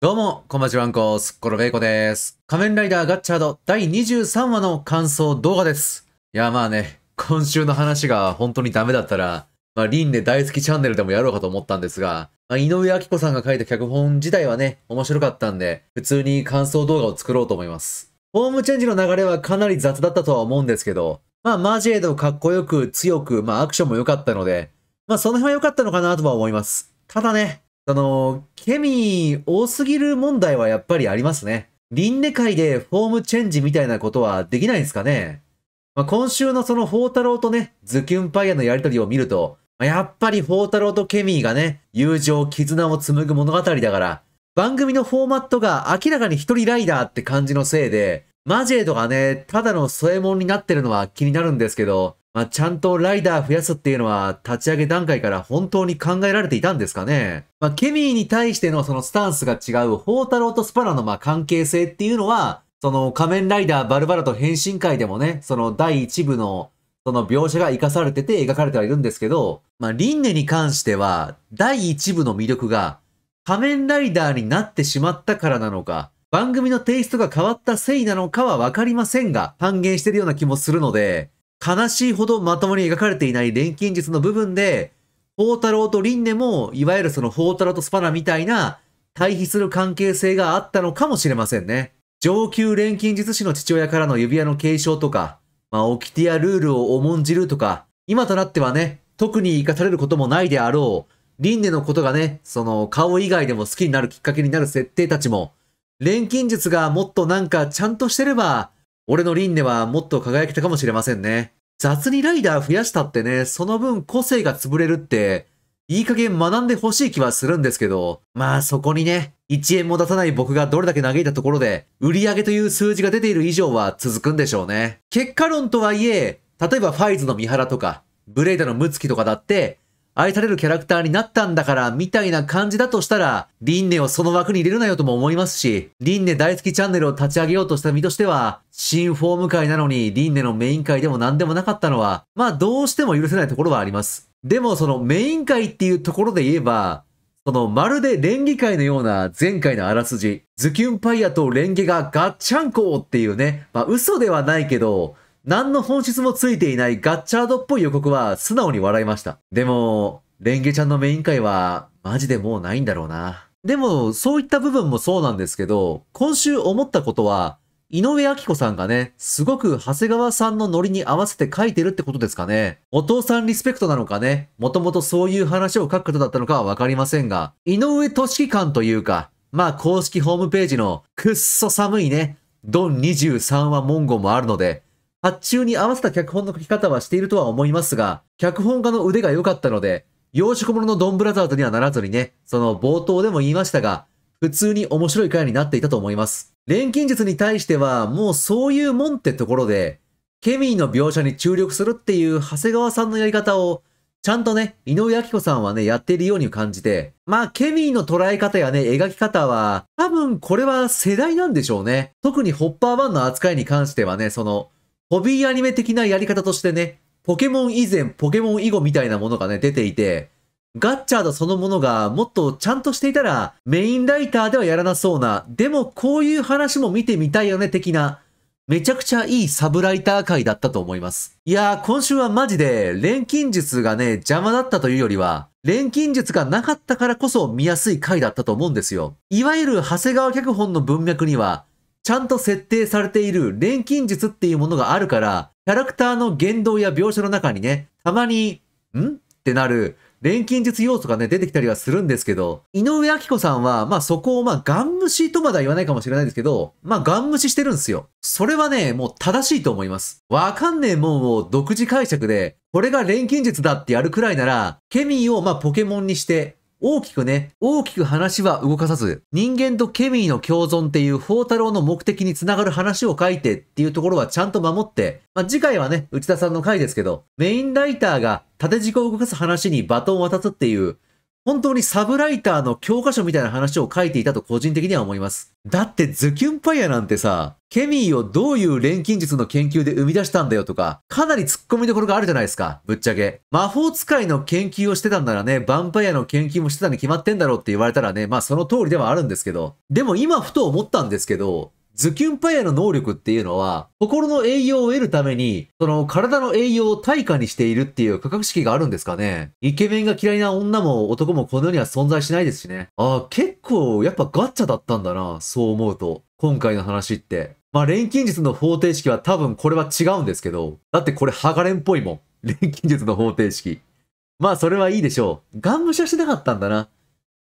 どうも、こんばちわんこ、すっころべいこです。仮面ライダーガッチャード第23話の感想動画です。いや、まあね、今週の話が本当にダメだったら、まあ、リンで大好きチャンネルでもやろうかと思ったんですが、まあ、井上明子さんが書いた脚本自体はね、面白かったんで、普通に感想動画を作ろうと思います。ホームチェンジの流れはかなり雑だったとは思うんですけど、まあ、マジエドかっこよく、強く、まあ、アクションも良かったので、まあ、その辺は良かったのかなとは思います。ただね、その、ケミー多すぎる問題はやっぱりありますね。輪廻界でフォームチェンジみたいなことはできないんですかね。まあ、今週のその宝太郎とね、ズキュンパイアのやりとりを見ると、まあ、やっぱり宝太郎とケミーがね、友情、絆を紡ぐ物語だから、番組のフォーマットが明らかに一人ライダーって感じのせいで、マジェードがね、ただの添え物になってるのは気になるんですけど、まあ、ちゃんとライダー増やすっていうのは立ち上げ段階から本当に考えられていたんですかね。まあ、ケミーに対してのそのスタンスが違う、宝太郎とスパナのま関係性っていうのは、その仮面ライダーバルバラと変身会でもね、その第1部のその描写が活かされてて描かれてはいるんですけど、まあ、リンネに関しては、第1部の魅力が仮面ライダーになってしまったからなのか、番組のテイストが変わったせいなのかはわかりませんが、半減してるような気もするので、悲しいほどまともに描かれていない錬金術の部分で、宝太郎と輪廻も、いわゆるその宝太郎とスパナみたいな、対比する関係性があったのかもしれませんね。上級錬金術師の父親からの指輪の継承とか、まあ、オキティアルールを重んじるとか、今となってはね、特に生かされることもないであろう、輪廻のことがね、その顔以外でも好きになるきっかけになる設定たちも、錬金術がもっとなんかちゃんとしてれば、俺の輪廻はもっと輝けたかもしれませんね。雑にライダー増やしたってね、その分個性が潰れるって、いい加減学んでほしい気はするんですけど、まあそこにね、1円も出さない僕がどれだけ嘆いたところで、売り上げという数字が出ている以上は続くんでしょうね。結果論とはいえ、例えばファイズの三原とか、ブレイダのムツキとかだって、愛されるキャラクターになったんだから、みたいな感じだとしたら、リンネをその枠に入れるなよとも思いますし、リンネ大好きチャンネルを立ち上げようとした身としては、新フォーム会なのに、リンネのメイン会でも何でもなかったのは、まあどうしても許せないところはあります。でもそのメイン会っていうところで言えば、そのまるで連議会のような前回のあらすじ、ズキュンパイアと連議がガッチャンコっていうね、まあ嘘ではないけど、何の本質もついていないガッチャードっぽい予告は素直に笑いました。でも、レンゲちゃんのメイン会はマジでもうないんだろうな。でも、そういった部分もそうなんですけど、今週思ったことは、井上明子さんがね、すごく長谷川さんのノリに合わせて書いてるってことですかね。お父さんリスペクトなのかね、もともとそういう話を書くことだったのかはわかりませんが、井上俊樹感というか、まあ公式ホームページのくっそ寒いね、ドン23話文言もあるので、発注に合わせた脚本の書き方はしているとは思いますが、脚本家の腕が良かったので、洋食物のドンブラザードにはならずにね、その冒頭でも言いましたが、普通に面白い回になっていたと思います。錬金術に対しては、もうそういうもんってところで、ケミーの描写に注力するっていう長谷川さんのやり方を、ちゃんとね、井上明子さんはね、やっているように感じて、まあ、ケミーの捉え方やね、描き方は、多分これは世代なんでしょうね。特にホッパー1の扱いに関してはね、その、ホビーアニメ的なやり方としてね、ポケモン以前、ポケモン以後みたいなものがね、出ていて、ガッチャードそのものがもっとちゃんとしていたら、メインライターではやらなそうな、でもこういう話も見てみたいよね的な、めちゃくちゃいいサブライター回だったと思います。いやー、今週はマジで、錬金術がね、邪魔だったというよりは、錬金術がなかったからこそ見やすい回だったと思うんですよ。いわゆる長谷川脚本の文脈には、ちゃんと設定されている錬金術っていうものがあるから、キャラクターの言動や描写の中にね、たまに、んってなる錬金術要素がね、出てきたりはするんですけど、井上明子さんは、まあそこをまあガン無視とまでは言わないかもしれないですけど、まあガン無視してるんですよ。それはね、もう正しいと思います。わかんねえもんを独自解釈で、これが錬金術だってやるくらいなら、ケミーをまあポケモンにして、大きくね、大きく話は動かさず、人間とケミーの共存っていう宝太郎の目的につながる話を書いてっていうところはちゃんと守って、まあ、次回はね、内田さんの回ですけど、メインライターが縦軸を動かす話にバトンを渡すっていう、本当にサブライターの教科書みたいな話を書いていたと個人的には思います。だってズキュンパイアなんてさ、ケミーをどういう錬金術の研究で生み出したんだよとか、かなり突っ込みどころがあるじゃないですか、ぶっちゃけ。魔法使いの研究をしてたんならね、ヴァンパイアの研究もしてたに決まってんだろうって言われたらね、まあその通りではあるんですけど。でも今ふと思ったんですけど、ズキュンパイアの能力っていうのは、心の栄養を得るために、その体の栄養を対価にしているっていう価格式があるんですかね。イケメンが嫌いな女も男もこの世には存在しないですしね。ああ、結構やっぱガッチャだったんだな、そう思うと。今回の話って。まあ、錬金術の方程式は多分これは違うんですけど、だってこれハガレンっぽいもん。錬金術の方程式。まあ、それはいいでしょう。ガン無視はしてなかったんだな。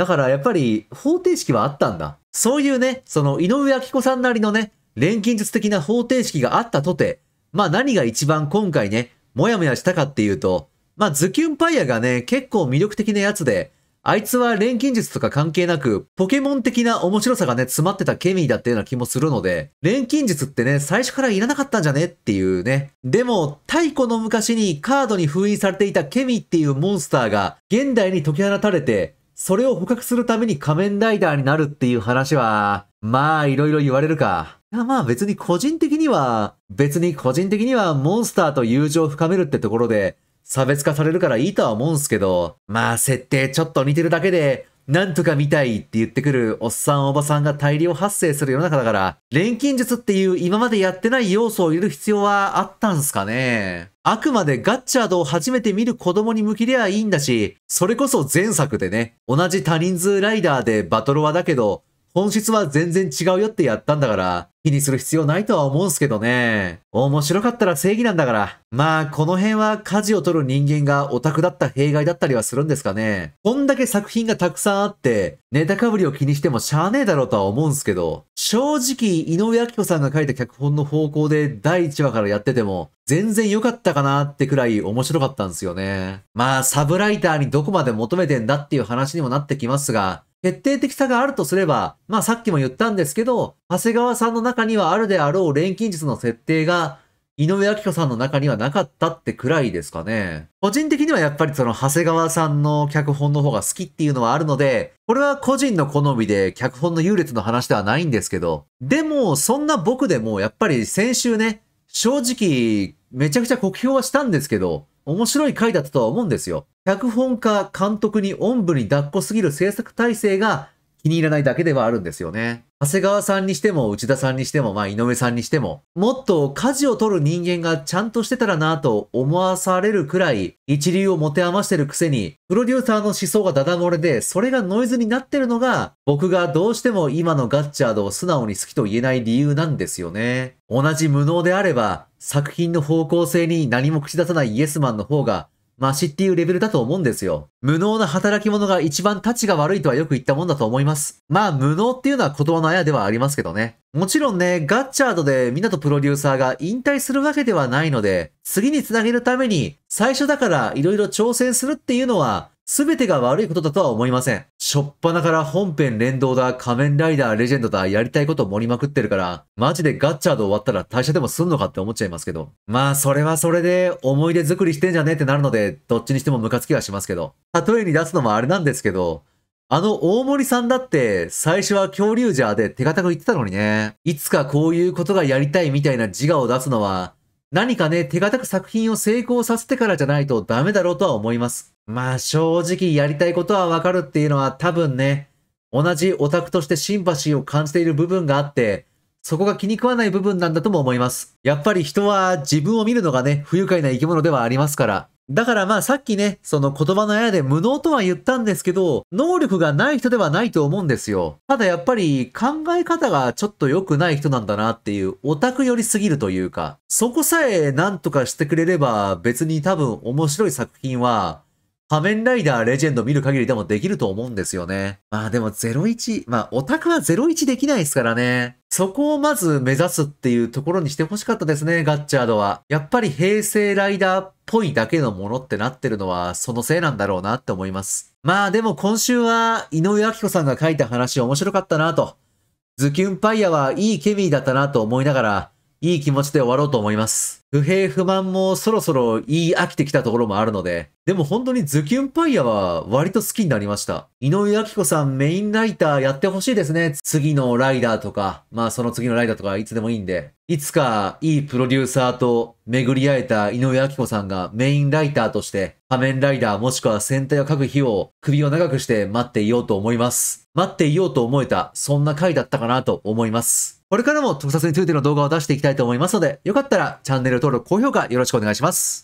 だからやっぱり方程式はあったんだ。そういうね、その井上明子さんなりのね、錬金術的な方程式があったとて、まあ何が一番今回ね、もやもやしたかっていうと、まあズキュンパイアがね、結構魅力的なやつで、あいつは錬金術とか関係なく、ポケモン的な面白さがね、詰まってたケミーだったような気もするので、錬金術ってね、最初からいらなかったんじゃねっていうね。でも、太古の昔にカードに封印されていたケミーっていうモンスターが、現代に解き放たれて、それを捕獲するために仮面ライダーになるっていう話は、まあいろいろ言われるか。いやまあ別に個人的には、別に個人的にはモンスターと友情を深めるってところで、差別化されるからいいとは思うんすけど、まあ設定ちょっと似てるだけで、なんとか見たいって言ってくるおっさんおばさんが大量発生する世の中だから、錬金術っていう今までやってない要素を入れる必要はあったんすかねあくまでガッチャードを初めて見る子供に向きりゃいいんだし、それこそ前作でね、同じ多人数ライダーでバトロワだけど、本質は全然違うよってやったんだから、気にする必要ないとは思うんすけどね。面白かったら正義なんだから。まあ、この辺は事を取る人間がオタクだった弊害だったりはするんですかね。こんだけ作品がたくさんあって、ネタかぶりを気にしてもしゃあねえだろうとは思うんすけど、正直、井上明子さんが書いた脚本の方向で第1話からやってても、全然良かったかなってくらい面白かったんですよね。まあ、サブライターにどこまで求めてんだっていう話にもなってきますが、決定的差があるとすれば、まあさっきも言ったんですけど、長谷川さんの中にはあるであろう錬金術の設定が、井上明子さんの中にはなかったってくらいですかね。個人的にはやっぱりその長谷川さんの脚本の方が好きっていうのはあるので、これは個人の好みで脚本の優劣の話ではないんですけど、でもそんな僕でもやっぱり先週ね、正直めちゃくちゃ酷評はしたんですけど、面白い回だったとは思うんですよ。脚本家、監督におんぶに抱っこすぎる制作体制が気に入らないだけではあるんですよね。長谷川さんにしても、内田さんにしても、まあ、井上さんにしても、もっと舵を取る人間がちゃんとしてたらなと思わされるくらい、一流を持て余してるくせに、プロデューサーの思想がダダ漏れで、それがノイズになってるのが、僕がどうしても今のガッチャードを素直に好きと言えない理由なんですよね。同じ無能であれば、作品の方向性に何も口出さないイエスマンの方が、マシっていうレベルだと思うんですよ。無能な働き者が一番立ちが悪いとはよく言ったもんだと思います。まあ、無能っていうのは言葉のあやではありますけどね。もちろんね、ガッチャードでみんなとプロデューサーが引退するわけではないので、次につなげるために最初だから色々挑戦するっていうのは全てが悪いことだとは思いません。しょっぱなから本編連動だ、仮面ライダーレジェンドだ、やりたいこと盛りまくってるから、マジでガッチャード終わったら退社でもすんのかって思っちゃいますけど。まあ、それはそれで思い出作りしてんじゃねえってなるので、どっちにしてもムカつきはしますけど。例えに出すのもあれなんですけど、あの大森さんだって最初は恐竜ジャーで手堅く言ってたのにね。いつかこういうことがやりたいみたいな自我を出すのは何かね、手堅く作品を成功させてからじゃないとダメだろうとは思います。まあ正直やりたいことはわかるっていうのは多分ね、同じオタクとしてシンパシーを感じている部分があって、そこが気に食わない部分なんだとも思います。やっぱり人は自分を見るのがね、不愉快な生き物ではありますから。だからまあさっきね、その言葉の矢で無能とは言ったんですけど、能力がない人ではないと思うんですよ。ただやっぱり考え方がちょっと良くない人なんだなっていう、オタク寄りすぎるというか、そこさえ何とかしてくれれば別に多分面白い作品は仮面ライダーレジェンド見る限りでもできると思うんですよね。まあでも01、まあオタクは01できないですからね。そこをまず目指すっていうところにして欲しかったですね、ガッチャードは。やっぱり平成ライダーっぽいだけのものってなってるのはそのせいなんだろうなって思います。まあでも今週は井上明子さんが書いた話面白かったなと。ズキュンパイアはいいケミーだったなと思いながら、いい気持ちで終わろうと思います。不平不満もそろそろ言い飽きてきたところもあるので、でも本当にズキュンパイアは割と好きになりました。井上明子さんメインライターやってほしいですね。次のライダーとか、まあその次のライダーとかいつでもいいんで、いつかいいプロデューサーと巡り会えた井上明子さんがメインライターとして仮面ライダーもしくは戦隊を書く日を首を長くして待っていようと思います。待っていようと思えた、そんな回だったかなと思います。これからも特撮についての動画を出していきたいと思いますので、よかったらチャンネル登録、高評価よろしくお願いします。